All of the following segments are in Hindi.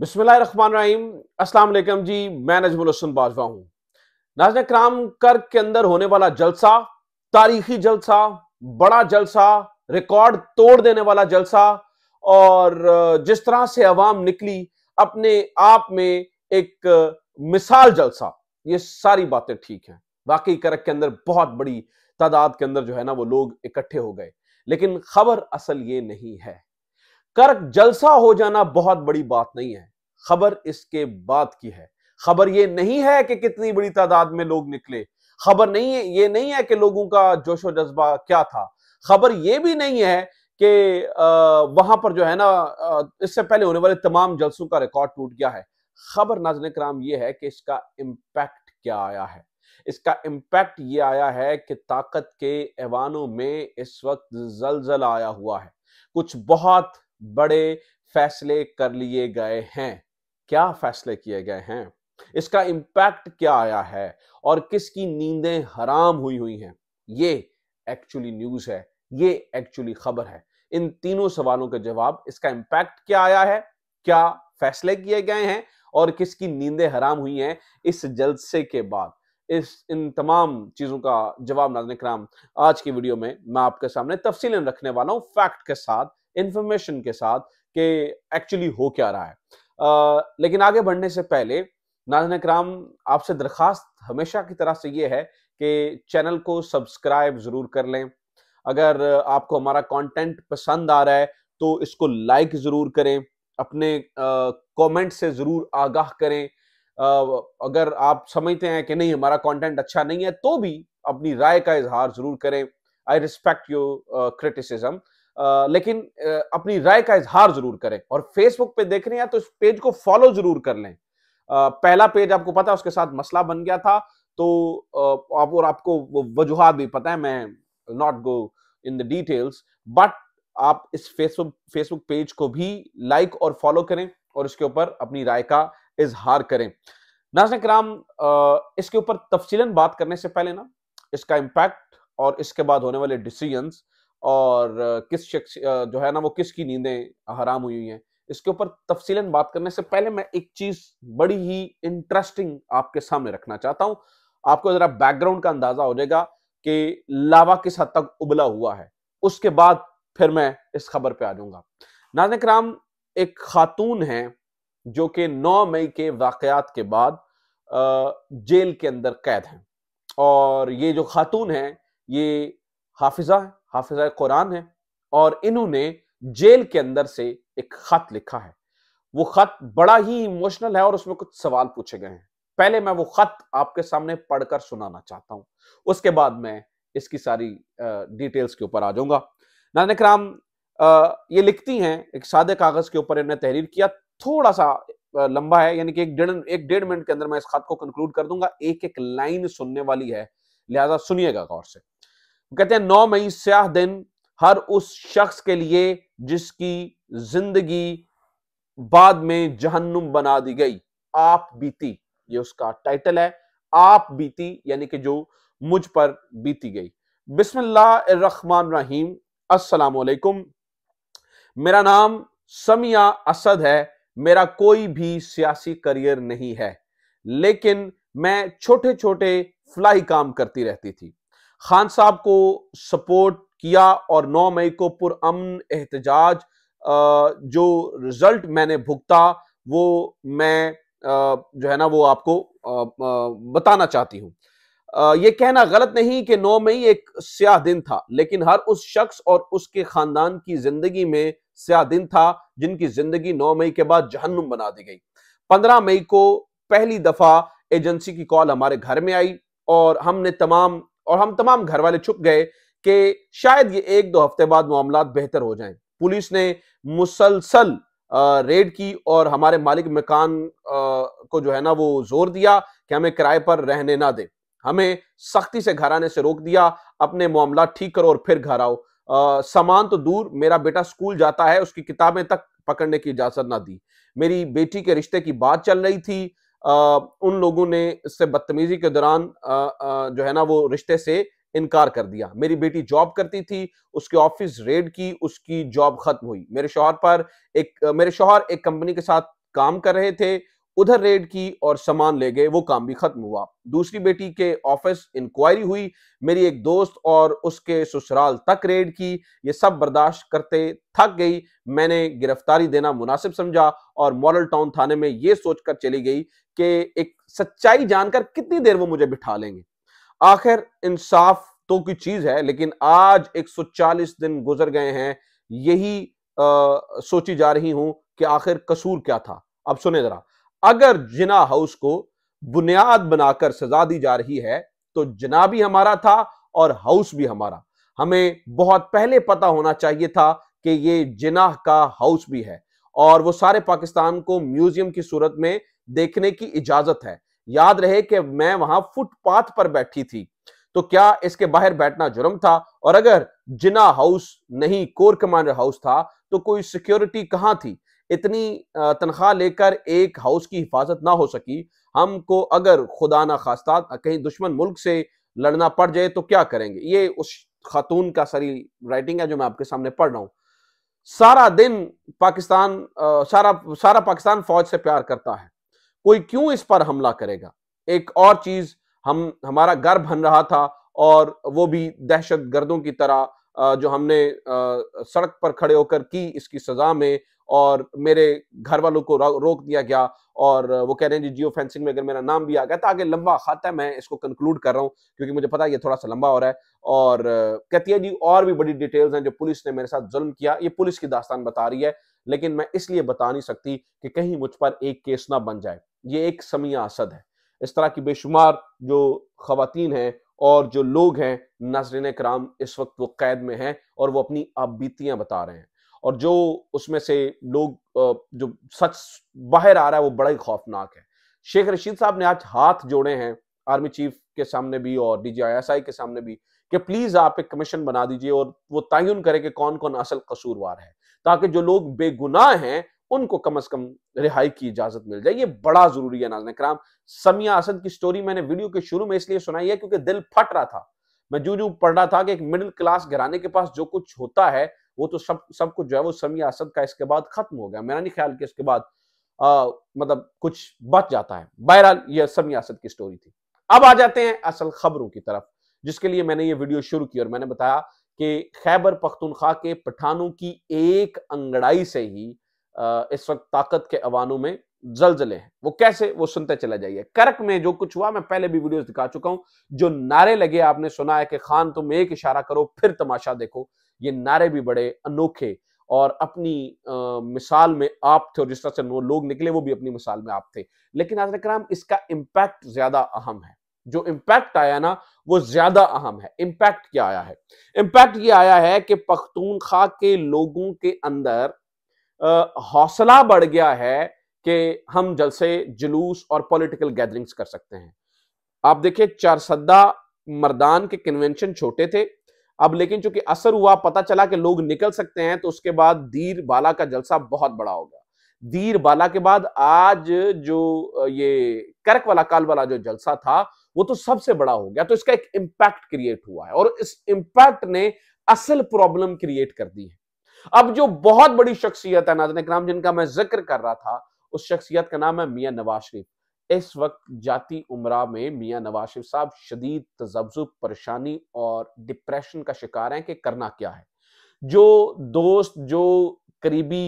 बिस्मिल्लाम अस्सलाम जी मैं नजमुल हसन बाजवा हूँ नाजन कराम कर के अंदर होने वाला जलसा तारीखी जलसा बड़ा जलसा रिकॉर्ड तोड़ देने वाला जलसा और जिस तरह से अवाम निकली अपने आप में एक मिसाल जलसा ये सारी बातें ठीक हैं वाकई करक के अंदर बहुत बड़ी तादाद के अंदर जो है ना वो लोग इकट्ठे हो गए लेकिन खबर असल ये नहीं है कर जलसा हो जाना बहुत बड़ी बात नहीं है खबर इसके बाद की है खबर ये नहीं है कि कितनी बड़ी तादाद में लोग निकले खबर नहीं है ये नहीं है कि लोगों का जोशो जज्बा क्या था खबर ये भी नहीं है कि वहां पर जो है ना इससे पहले होने वाले तमाम जलसों का रिकॉर्ड टूट गया है खबर नाजन कराम ये है कि इसका इम्पैक्ट क्या आया है इसका इम्पैक्ट ये आया है कि ताकत के ऐवानों में इस वक्त जलजला आया हुआ है कुछ बहुत बड़े फैसले कर लिए गए हैं क्या फैसले किए गए हैं इसका इंपैक्ट क्या आया है और किसकी नींदें हराम हुई हुई हैं ये एक्चुअली न्यूज है ये एक्चुअली खबर है इन तीनों सवालों का जवाब इसका इंपैक्ट क्या आया है क्या फैसले किए गए हैं और किसकी नींदें हराम हुई हैं इस जलसे के बाद इस इन तमाम चीज़ों का जवाब नाजन कराम आज की वीडियो में मैं आपके सामने तफसीलन रखने वाला हूं फैक्ट के साथ इंफॉर्मेशन के साथ कि एक्चुअली हो क्या रहा है आ, लेकिन आगे बढ़ने से पहले नाजन कराम आपसे दरख्वास्त हमेशा की तरह से ये है कि चैनल को सब्सक्राइब ज़रूर कर लें अगर आपको हमारा कंटेंट पसंद आ रहा है तो इसको लाइक ज़रूर करें अपने कमेंट से ज़रूर आगाह करें आ, अगर आप समझते हैं कि नहीं हमारा कंटेंट अच्छा नहीं है तो भी अपनी राय का इजहार ज़रूर करें I respect your criticism ah, लेकिन आ, अपनी राय का इजहार जरूर करें और फेसबुक पे देख रहे हैं तो इस पेज को फॉलो जरूर कर लें आ, पहला पेज आपको पता है उसके साथ मसला बन गया था तो आप और आपको वो वजूहत भी पता है मैं not go in the details but आप इस फेसबुक फेसबुक पेज को भी लाइक और फॉलो करें और इसके ऊपर अपनी राय का इजहार करें नाजन कराम इसके ऊपर तफसीला बात करने से पहले ना इसका इम्पैक्ट और इसके बाद होने वाले डिसीजंस और किस शख्स जो है ना वो किसकी नींदें हराम हुई हैं इसके ऊपर तफसीलन बात करने से पहले मैं एक चीज बड़ी ही इंटरेस्टिंग आपके सामने रखना चाहता हूं आपको जरा बैकग्राउंड का अंदाजा हो जाएगा कि लावा किस हद तक उबला हुआ है उसके बाद फिर मैं इस खबर पे आ जाऊंगा नाजन कराम एक खातून है जो कि 9 मई के वाकयात के बाद जेल के अंदर कैद है और ये जो खातून है ये हाफिजा है हाफिज कुरान है और इन्होंने जेल के अंदर से एक खत लिखा है वो खत बड़ा ही इमोशनल है और उसमें कुछ सवाल पूछे गए हैं पहले मैं वो खत आपके सामने पढ़कर सुनाना चाहता हूं उसके बाद मैं इसकी सारी डिटेल्स के ऊपर आ जाऊंगा नानक राम ये लिखती हैं एक सादे कागज के ऊपर इन्होंने तहरीर किया थोड़ा सा लंबा है यानी कि एक डेढ़ एक डेढ़ मिनट के अंदर मैं इस खत को कंक्लूड कर दूंगा एक एक लाइन सुनने वाली है लिहाजा सुनिएगा गौर से कहते हैं नौ मई स्याह दिन हर उस शख्स के लिए जिसकी जिंदगी बाद में जहन्नुम बना दी गई आप बीती ये उसका टाइटल है आप बीती यानी कि जो मुझ पर बीती गई बिस्मिल्लाहमान रहीम वालेकुम मेरा नाम समिया असद है मेरा कोई भी सियासी करियर नहीं है लेकिन मैं छोटे छोटे फ्लाई काम करती रहती थी खान साहब को सपोर्ट किया और 9 मई को पुरअमन एहतजाज जो रिजल्ट मैंने भुगता वो मैं जो है ना वो आपको बताना चाहती हूँ ये कहना गलत नहीं कि 9 मई एक स्याह दिन था लेकिन हर उस शख्स और उसके खानदान की जिंदगी में स्याह दिन था जिनकी जिंदगी 9 मई के बाद जहन्नुम बना दी गई 15 मई को पहली दफा एजेंसी की कॉल हमारे घर में आई और हमने तमाम और हम तमाम घर वाले छुप गए कि शायद ये एक दो हफ्ते बाद मामला बेहतर हो जाए पुलिस ने मुसलसल रेड की और हमारे मालिक मकान को जो है ना वो जोर दिया कि हमें किराए पर रहने ना दे हमें सख्ती से घर आने से रोक दिया अपने मामला ठीक करो और फिर घर आओ सामान तो दूर मेरा बेटा स्कूल जाता है उसकी किताबें तक पकड़ने की इजाजत ना दी मेरी बेटी के रिश्ते की बात चल रही थी उन लोगों ने इससे बदतमीजी के दौरान जो है ना वो रिश्ते से इनकार कर दिया मेरी बेटी जॉब करती थी उसके ऑफिस रेड की उसकी जॉब खत्म हुई मेरे शोहर पर एक मेरे शोहर एक कंपनी के साथ काम कर रहे थे उधर रेड की और सामान ले गए वो काम भी खत्म हुआ दूसरी बेटी के ऑफिस इंक्वायरी हुई मेरी एक दोस्त और उसके ससुराल तक रेड की ये सब बर्दाश्त करते थक गई मैंने गिरफ्तारी देना मुनासिब समझा और मॉडल टाउन थाने में ये सोचकर चली गई कि एक सच्चाई जानकर कितनी देर वो मुझे बिठा लेंगे आखिर इंसाफ तो की चीज है लेकिन आज एक दिन गुजर गए हैं यही आ, सोची जा रही हूं कि आखिर कसूर क्या था अब सुने जरा अगर जिना हाउस को बुनियाद बनाकर सजा दी जा रही है तो जिना भी हमारा था और हाउस भी हमारा हमें बहुत पहले पता होना चाहिए था कि ये जिनाह का हाउस भी है और वो सारे पाकिस्तान को म्यूजियम की सूरत में देखने की इजाजत है याद रहे कि मैं वहां फुटपाथ पर बैठी थी तो क्या इसके बाहर बैठना जुर्म था और अगर जिना हाउस नहीं कोर कमांडर हाउस था तो कोई सिक्योरिटी कहां थी इतनी तनख्वाह लेकर एक हाउस की हिफाजत ना हो सकी हमको अगर खुदा ना खास्ता कहीं दुश्मन मुल्क से लड़ना पड़ जाए तो क्या करेंगे ये उस खातून का सारी राइटिंग है जो मैं आपके सामने पढ़ रहा हूँ सारा दिन पाकिस्तान आ, सारा सारा पाकिस्तान फौज से प्यार करता है कोई क्यों इस पर हमला करेगा एक और चीज हम हमारा घर बन रहा था और वो भी दहशत गर्दों की तरह जो हमने सड़क पर खड़े होकर की इसकी सजा में और मेरे घर वालों को रोक दिया गया और वो कह रहे हैं जी जियो फेंसिंग में अगर मेरा नाम भी आ गया तो आगे लंबा खाता मैं इसको कंक्लूड कर रहा हूँ क्योंकि मुझे पता है ये थोड़ा सा लंबा हो रहा है और कहती है जी और भी बड़ी डिटेल्स हैं जो पुलिस ने मेरे साथ जुल्म किया ये पुलिस की दास्तान बता रही है लेकिन मैं इसलिए बता नहीं सकती कि कहीं मुझ पर एक केस ना बन जाए ये एक समिया असद है इस तरह की बेशुमार जो खातन हैं और जो लोग हैं नजरिन कराम इस वक्त वो कैद में हैं और वो अपनी आबीतियाँ बता रहे हैं और जो उसमें से लोग जो सच बाहर आ रहा है वो बड़ा ही खौफनाक है शेख रशीद साहब ने आज हाथ जोड़े हैं आर्मी चीफ के सामने भी और डी के सामने भी कि प्लीज़ आप एक कमीशन बना दीजिए और वो तयन करे कि कौन कौन असल कसूरवार है ताकि जो लोग बेगुनाह हैं उनको कम अज कम रिहाई की इजाजत मिल जाए ये बड़ा जरूरी है नाजन कराम समिया असद की स्टोरी मैंने वीडियो के शुरू में इसलिए सुनाई है क्योंकि दिल फट रहा था मैं जू जू पढ़ रहा था कि एक मिडिल क्लास घराने के पास जो कुछ होता है वो तो सब सब कुछ जो है वो समिया असद का इसके बाद खत्म हो गया मेरा नहीं ख्याल कि इसके बाद आ, मतलब कुछ बच जाता है बहरहाल यह समिया असद की स्टोरी थी अब आ जाते हैं असल खबरों की तरफ जिसके लिए मैंने ये वीडियो शुरू की और मैंने बताया कि खैबर पख्तूनख्वा के पठानों की एक अंगड़ाई से ही इस वक्त ताकत के अवानों में जलजले हैं वो कैसे वो सुनते चले जाइए करक में जो कुछ हुआ मैं पहले भी वीडियोस दिखा चुका हूं जो नारे लगे आपने सुना है कि खान तुम एक इशारा करो फिर तमाशा देखो ये नारे भी बड़े अनोखे और अपनी आ, मिसाल में आप थे और जिस तरह से वो लोग निकले वो भी अपनी मिसाल में आप थे लेकिन आज कराम इसका इम्पैक्ट ज्यादा अहम है जो इम्पैक्ट आया ना वो ज्यादा अहम है इम्पैक्ट क्या आया है इम्पैक्ट ये आया है कि पख्तूनख्वा के लोगों के अंदर हौसला बढ़ गया है कि हम जलसे जुलूस और पॉलिटिकल गैदरिंग्स कर सकते हैं आप देखिए चारसद्दा मर्दान के कन्वेंशन छोटे थे अब लेकिन चूंकि असर हुआ पता चला कि लोग निकल सकते हैं तो उसके बाद दीर बाला का जलसा बहुत बड़ा हो गया दीर बाला के बाद आज जो ये करक वाला काल वाला जो जलसा था वो तो सबसे बड़ा हो गया तो इसका एक इम्पैक्ट क्रिएट हुआ है और इस इम्पैक्ट ने असल प्रॉब्लम क्रिएट कर दी है अब जो बहुत बड़ी शख्सियत है नाजन इक्राम जिनका मैं जिक्र कर रहा था उस शख्सियत का नाम है मियाँ नवाज शरीफ इस वक्त जाति उमरा में मियाँ नवाज शरीफ साहब शदीद तजब्जुब परेशानी और डिप्रेशन का शिकार हैं कि करना क्या है जो दोस्त जो करीबी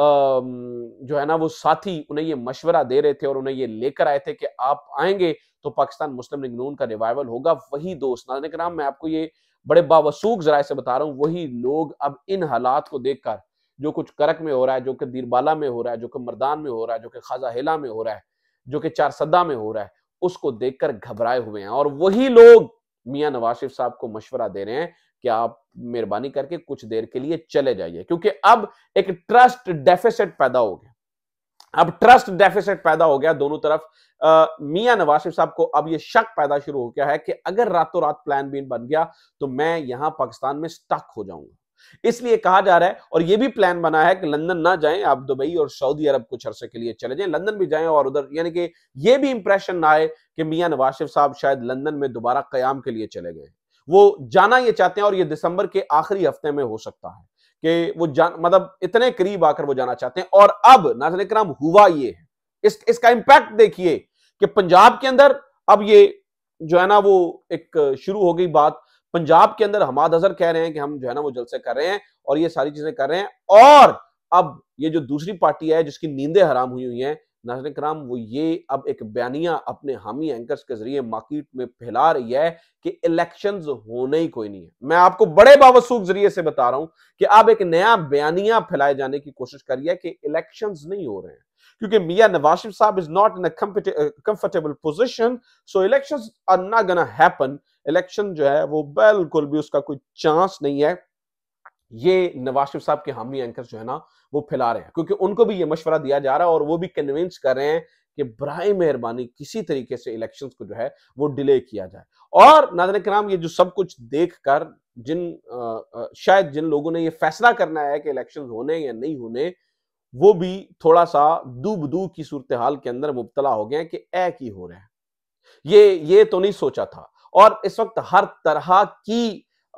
जो है ना वो साथी उन्हें ये मशवरा दे रहे थे और उन्हें ये लेकर आए थे कि आप आएंगे तो पाकिस्तान मुस्लिम लीग नून का रिवाइवल होगा वही दोस्त नाजन इक्राम मैं आपको ये बड़े बावसूख जराय से बता रहा हूँ वही लोग अब इन हालात को देखकर जो कुछ करक में हो रहा है जो कि दीरबाला में हो रहा है जो कि मरदान में हो रहा है जो कि खाजा हिला में हो रहा है जो कि चारसदा में हो रहा है उसको देखकर घबराए हुए हैं और वही लोग मियां नवाशिफ साहब को मशवरा दे रहे हैं कि आप मेहरबानी करके कुछ देर के लिए चले जाइए क्योंकि अब एक ट्रस्ट डेफिसिट पैदा हो गया अब ट्रस्ट डेफिसिट पैदा हो गया दोनों तरफ मिया नवाज साहब को अब यह शक पैदा शुरू हो गया है कि अगर रातों रात प्लान बीन बन गया तो मैं यहां पाकिस्तान में स्टक हो जाऊंगा इसलिए कहा जा रहा है और यह भी प्लान बना है कि लंदन ना जाएं आप दुबई और सऊदी अरब कुछ अरसे के लिए चले जाएं लंदन भी जाएं और उधर यानी कि यह भी इंप्रेशन ना आए कि मियां नवाज साहब शायद लंदन में दोबारा कयाम के लिए चले गए वो जाना ये चाहते हैं और ये दिसंबर के आखिरी हफ्ते में हो सकता है कि वो जान मतलब इतने करीब आकर वो जाना चाहते हैं और अब नाजन कराम हुआ ये है इस, इसका इंपैक्ट देखिए कि पंजाब के अंदर अब ये जो है ना वो एक शुरू हो गई बात पंजाब के अंदर हमाद अजहर कह रहे हैं कि हम जो है ना वो जलसे कर रहे हैं और ये सारी चीजें कर रहे हैं और अब ये जो दूसरी पार्टी है जिसकी नींदें हराम हुई हुई हैं नाजन कराम वो ये अब एक बयानिया अपने हामी एंकर्स के जरिए मार्केट में फैला रही है कि इलेक्शन होने ही कोई नहीं है मैं आपको बड़े बावसूख जरिए से बता रहा हूं कि अब एक नया बयानिया फैलाए जाने की कोशिश कर रही है कि इलेक्शन नहीं हो रहे हैं क्योंकि मियां नवाशिफ साहब is not in comfortable position so election are not happen election जो है वो बिल्कुल भी उसका कोई चांस नहीं है ये नवाज शरीफ साहब के हामी एंकर जो है ना वो फैला रहे हैं क्योंकि उनको भी ये मशवरा दिया जा रहा है और वो भी कन्विंस कर रहे हैं कि बर मेहरबानी किसी तरीके से इलेक्शंस को जो है वो डिले किया जाए और नाजन कराम ये जो सब कुछ देख कर जिन आ, शायद जिन लोगों ने ये फैसला करना है कि इलेक्शन होने या नहीं होने वो भी थोड़ा सा दूब दूबदू की सूरत हाल के अंदर मुबतला हो गए कि ए की हो रहे हैं ये ये तो नहीं सोचा था और इस वक्त हर तरह की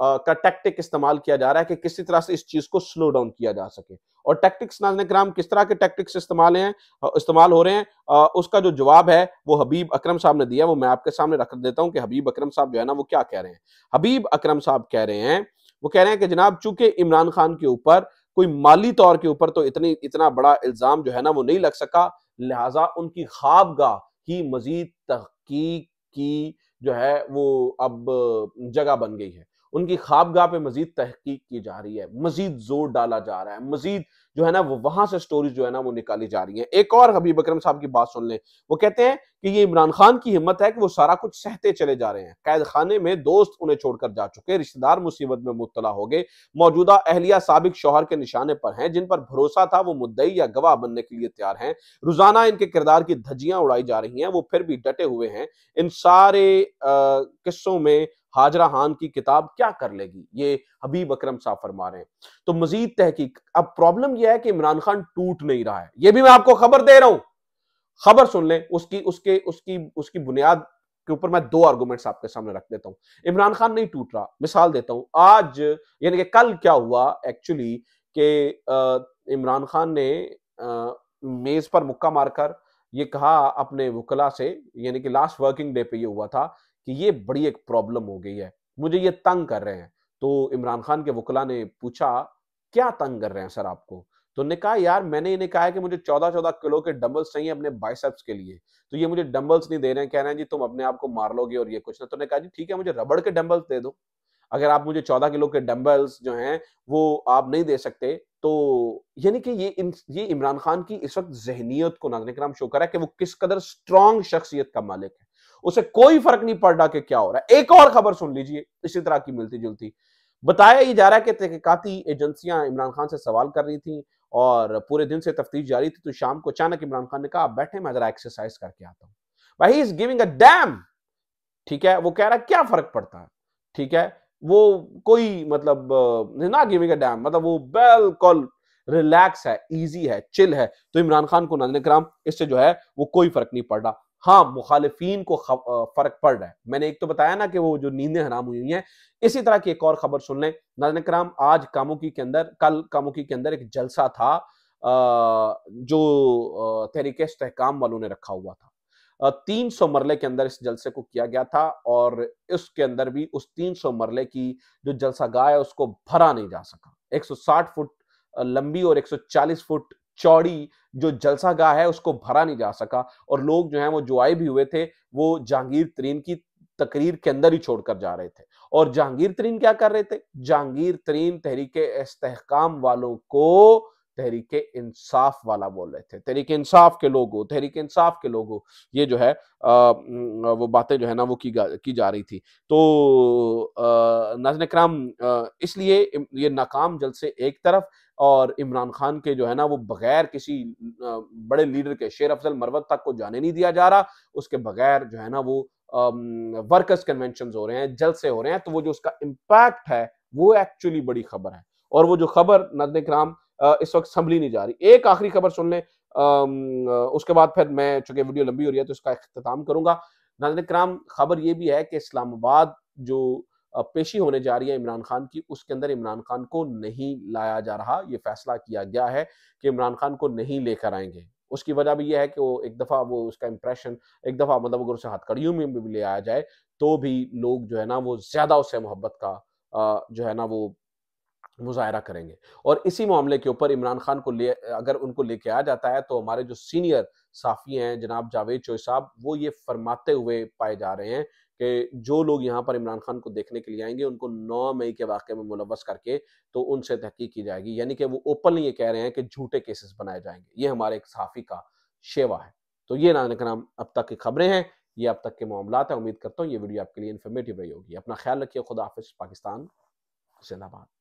का टैक्टिक इस्तेमाल किया जा रहा है कि किसी तरह से इस चीज को स्लो डाउन किया जा सके और टैक्टिक्स नाजन कराम किस तरह के टैक्टिक्स इस्तेमाल हैं इस्तेमाल हो रहे हैं उसका जो जवाब है वो हबीब अकरम साहब ने दिया वो मैं आपके सामने रख देता हूँ कि हबीब अकरम साहब जो है ना वो क्या कह रहे हैं हबीब अकरम साहब कह रहे हैं वो कह रहे हैं कि जनाब चूंकि इमरान खान के ऊपर कोई माली तौर के ऊपर तो इतनी इतना बड़ा इल्ज़ाम जो है ना वो नहीं लग सका लिहाजा उनकी ख्वाबगाह की मजीद तहकीक की जो है वो अब जगह बन गई है उनकी खाबगाह पे मजीद तहकीक की जा रही है मजीद जोर डाला जा रहा है मजीद जो है ना वो वहां से स्टोरीज जो है ना वो निकाली जा रही है एक और हबीब अक्रम साहब की बात सुन लें वो कहते हैं कि ये इमरान खान की हिम्मत है कि वो सारा कुछ सहते चले जा रहे हैं कैद खाने में दोस्त उन्हें छोड़कर जा चुके रिश्तेदार मुसीबत में मुबतला हो गए मौजूदा अहलिया सबक शोहर के निशाने पर हैं जिन पर भरोसा था वो मुद्दई या गवाह बनने के लिए तैयार हैं रोजाना इनके किरदार की धज्जियां उड़ाई जा रही हैं वो फिर भी डटे हुए हैं इन सारे किस्सों में हाजरा हान की किताब क्या कर लेगी ये हबीब अकरम साहब फरमा रहे हैं तो मजीद तहकीक अब प्रॉब्लम यह है कि इमरान खान टूट नहीं रहा है ये भी मैं आपको खबर दे रहा हूं खबर सुन लें उसकी उसके उसकी उसकी बुनियाद के ऊपर मैं दो आर्गूमेंट्स आपके सामने रख देता हूं इमरान खान नहीं टूट रहा मिसाल देता हूं आज यानी कि कल क्या हुआ एक्चुअली के इमरान खान ने मेज पर मुक्का मारकर ये कहा अपने वकला से यानी कि लास्ट वर्किंग डे पे ये हुआ था कि ये बड़ी एक प्रॉब्लम हो गई है मुझे ये तंग कर रहे हैं तो इमरान खान के वकला ने पूछा क्या तंग कर रहे हैं सर आपको तो ने कहा यार मैंने इन्हें कहा कि मुझे चौदह चौदह किलो के डम्बल्स चाहिए अपने बाइसेप्स के लिए तो ये मुझे डम्बल्स नहीं दे रहे हैं कह रहे हैं जी तुम अपने आप को मार लोगे और ये कुछ ना तो ने कहा जी ठीक है मुझे रबड़ के डम्बल्स दे दो अगर आप मुझे चौदह किलो के डम्बल्स जो हैं वो आप नहीं दे सकते तो यानी कि ये ये इमरान खान की इस वक्त जहनीत को नाजन नाम शो करा है कि वो किस कदर स्ट्रॉन्ग शख्सियत का मालिक है उसे कोई फर्क नहीं पड़ रहा कि क्या हो रहा है एक और खबर सुन लीजिए इसी तरह की मिलती जुलती बताया ये जा रहा है कि तहकीकती एजेंसियां इमरान खान से सवाल कर रही थी और पूरे दिन से तफ्तीश जारी थी तो शाम को अचानक इमरान खान ने कहा आप बैठे मैं जरा एक्सरसाइज करके आता हूँ भाई इज गिविंग अ डैम ठीक है वो कह रहा है क्या फर्क पड़ता है ठीक है वो कोई मतलब ना गिविंग अ डैम मतलब वो बिल्कुल रिलैक्स है इजी है चिल है तो इमरान खान को नाजन कराम इससे जो है वो कोई फर्क नहीं पड़ रहा हाँ मुखालफी को फर्क पड़ रहा है मैंने एक तो बताया ना कि वो जो नींदें हराम हुई हुई हैं इसी तरह की एक और खबर सुन लें नाजन कराम आज कामुकी के अंदर कल कामुकी के अंदर एक जलसा था जो तहरीक इसकाम वालों ने रखा हुआ था तीन सौ मरले के अंदर इस जलसे को किया गया था और इसके अंदर भी उस तीन सौ मरले की जो जलसा गाय है उसको भरा नहीं जा सका एक सौ साठ फुट लंबी और एक सौ चालीस फुट चौड़ी जो जलसागाह है उसको भरा नहीं जा सका और लोग जो है वो जुआई भी हुए थे वो जहांगीर तरीन की तकरीर के अंदर ही छोड़कर जा रहे थे और जहांगीर तरीन क्या कर रहे थे जहांगीर तरीन तहरीक इस्तेकाम वालों को तहरीक इंसाफ वाला बोल रहे थे तहरीक इंसाफ के लोग हो तहरीक इंसाफ के लोग हो ये जो है आ, वो बातें जो है ना वो की की जा रही थी तो नजन कराम इसलिए ये नाकाम जलसे एक तरफ और इमरान खान के जो है ना वो बगैर किसी बड़े लीडर के शेर अफजल मरवत तक को जाने नहीं दिया जा रहा उसके बगैर जो है ना वो वर्कर्स कन्वेंशन हो रहे हैं जलसे हो रहे हैं तो वो जो उसका इम्पैक्ट है वो एक्चुअली बड़ी खबर है और वो जो खबर नदन कराम इस वक्त संभली नहीं जा रही एक आखिरी खबर सुन लें उसके बाद फिर मैं चूंकि वीडियो लंबी हो रही है तो इसका अख्ताम करूंगा नाजन कराम खबर ये भी है कि इस्लामाबाद जो पेशी होने जा रही है इमरान खान की उसके अंदर इमरान खान को नहीं लाया जा रहा ये फैसला किया गया है कि इमरान खान को नहीं लेकर आएंगे उसकी वजह भी यह है कि वो एक दफ़ा वो उसका इंप्रेशन एक दफ़ा मतलब अगर उसे हथकड़ियों में भी ले आया जाए तो भी लोग जो है ना वो ज़्यादा उससे मोहब्बत का जो है ना वो मुजाहरा करेंगे और इसी मामले के ऊपर इमरान खान को ले अगर उनको लेके आया जाता है तो हमारे जो सीनियर साफ़ी हैं जनाब जावेद चोई साहब वो ये फरमाते हुए पाए जा रहे हैं कि जो लोग यहाँ पर इमरान खान को देखने के लिए आएंगे उनको नौ मई के वाक़े में मुलवस करके तो उनसे तहकीक की जाएगी यानी कि वो ओपनली ये कह रहे हैं कि झूठे केसेस बनाए जाएंगे ये हमारे एक सहाफ़ी का शेवा है तो ये का नाम अब तक की खबरें हैं ये अब तक के मामला है उम्मीद करता हूँ ये वीडियो आपके लिए इन्फॉर्मेटिव रही होगी अपना ख्याल रखिए खुदाफिज पाकिस्तान जिंदाबाद